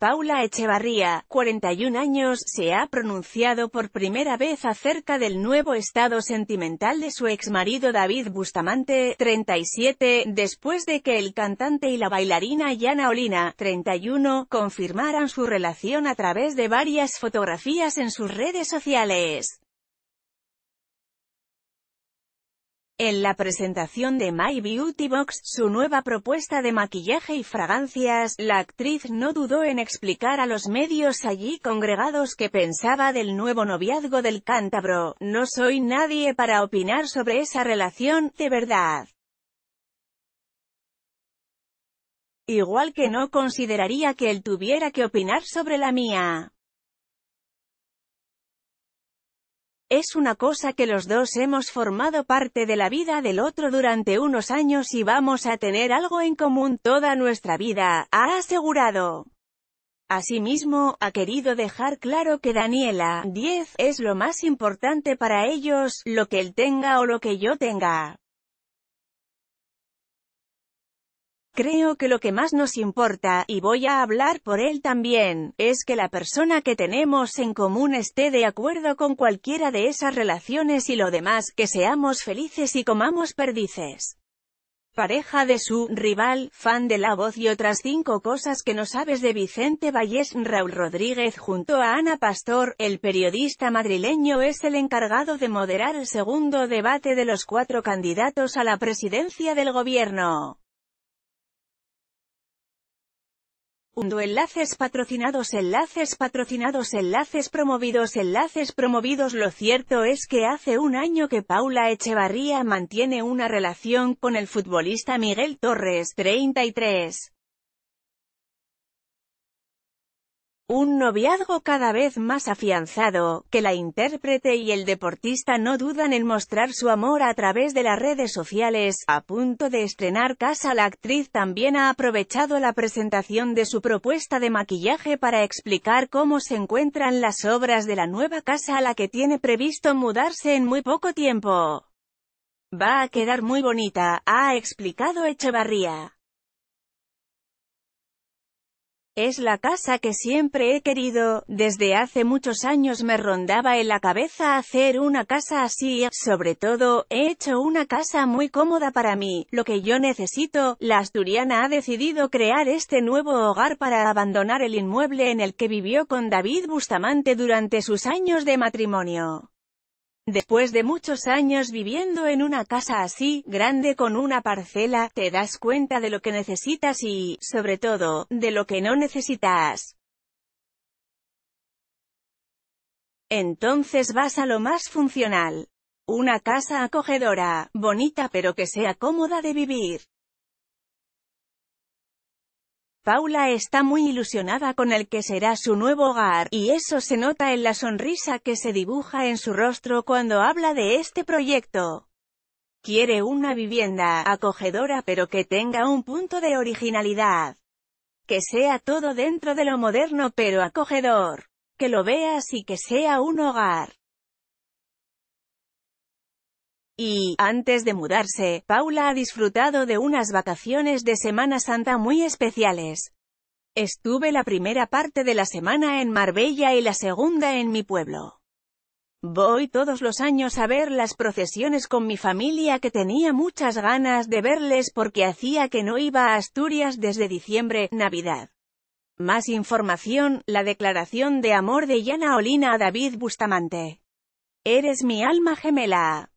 Paula Echevarría, 41 años, se ha pronunciado por primera vez acerca del nuevo estado sentimental de su ex marido David Bustamante, 37, después de que el cantante y la bailarina Yana Olina, 31, confirmaran su relación a través de varias fotografías en sus redes sociales. En la presentación de My Beauty Box, su nueva propuesta de maquillaje y fragancias, la actriz no dudó en explicar a los medios allí congregados que pensaba del nuevo noviazgo del cántabro, no soy nadie para opinar sobre esa relación, de verdad. Igual que no consideraría que él tuviera que opinar sobre la mía. Es una cosa que los dos hemos formado parte de la vida del otro durante unos años y vamos a tener algo en común toda nuestra vida, ha asegurado. Asimismo, ha querido dejar claro que Daniela, 10, es lo más importante para ellos, lo que él tenga o lo que yo tenga. Creo que lo que más nos importa, y voy a hablar por él también, es que la persona que tenemos en común esté de acuerdo con cualquiera de esas relaciones y lo demás, que seamos felices y comamos perdices. Pareja de su rival, fan de la voz y otras cinco cosas que no sabes de Vicente Vallés Raúl Rodríguez junto a Ana Pastor, el periodista madrileño es el encargado de moderar el segundo debate de los cuatro candidatos a la presidencia del gobierno. Undo enlaces patrocinados enlaces patrocinados enlaces promovidos enlaces promovidos Lo cierto es que hace un año que Paula Echevarría mantiene una relación con el futbolista Miguel Torres, 33. Un noviazgo cada vez más afianzado, que la intérprete y el deportista no dudan en mostrar su amor a través de las redes sociales. A punto de estrenar casa la actriz también ha aprovechado la presentación de su propuesta de maquillaje para explicar cómo se encuentran las obras de la nueva casa a la que tiene previsto mudarse en muy poco tiempo. Va a quedar muy bonita, ha explicado Echevarría. Es la casa que siempre he querido, desde hace muchos años me rondaba en la cabeza hacer una casa así, sobre todo, he hecho una casa muy cómoda para mí, lo que yo necesito, la asturiana ha decidido crear este nuevo hogar para abandonar el inmueble en el que vivió con David Bustamante durante sus años de matrimonio. Después de muchos años viviendo en una casa así, grande con una parcela, te das cuenta de lo que necesitas y, sobre todo, de lo que no necesitas. Entonces vas a lo más funcional. Una casa acogedora, bonita pero que sea cómoda de vivir. Paula está muy ilusionada con el que será su nuevo hogar, y eso se nota en la sonrisa que se dibuja en su rostro cuando habla de este proyecto. Quiere una vivienda acogedora pero que tenga un punto de originalidad. Que sea todo dentro de lo moderno pero acogedor. Que lo veas y que sea un hogar. Y, antes de mudarse, Paula ha disfrutado de unas vacaciones de Semana Santa muy especiales. Estuve la primera parte de la semana en Marbella y la segunda en mi pueblo. Voy todos los años a ver las procesiones con mi familia que tenía muchas ganas de verles porque hacía que no iba a Asturias desde diciembre, Navidad. Más información, la declaración de amor de Yana Olina a David Bustamante. Eres mi alma gemela.